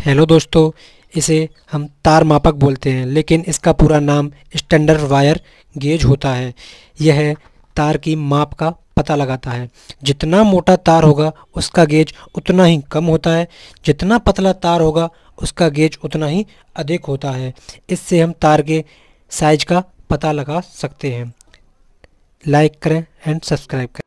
hello दोस्तों इसे हम तार मापक बोलते हैं लेकिन इसका पूरा नाम स्टैंडर्ड वायर गेज होता है यह तार की माप का पता लगाता है जितना मोटा तार होगा उसका गेज उतना ही कम होता है जितना पतला तार होगा उसका गेज उतना ही अधिक होता है इससे हम तार के साइज का पता लगा सकते हैं लाइक करें एंड सब्सक्राइब करें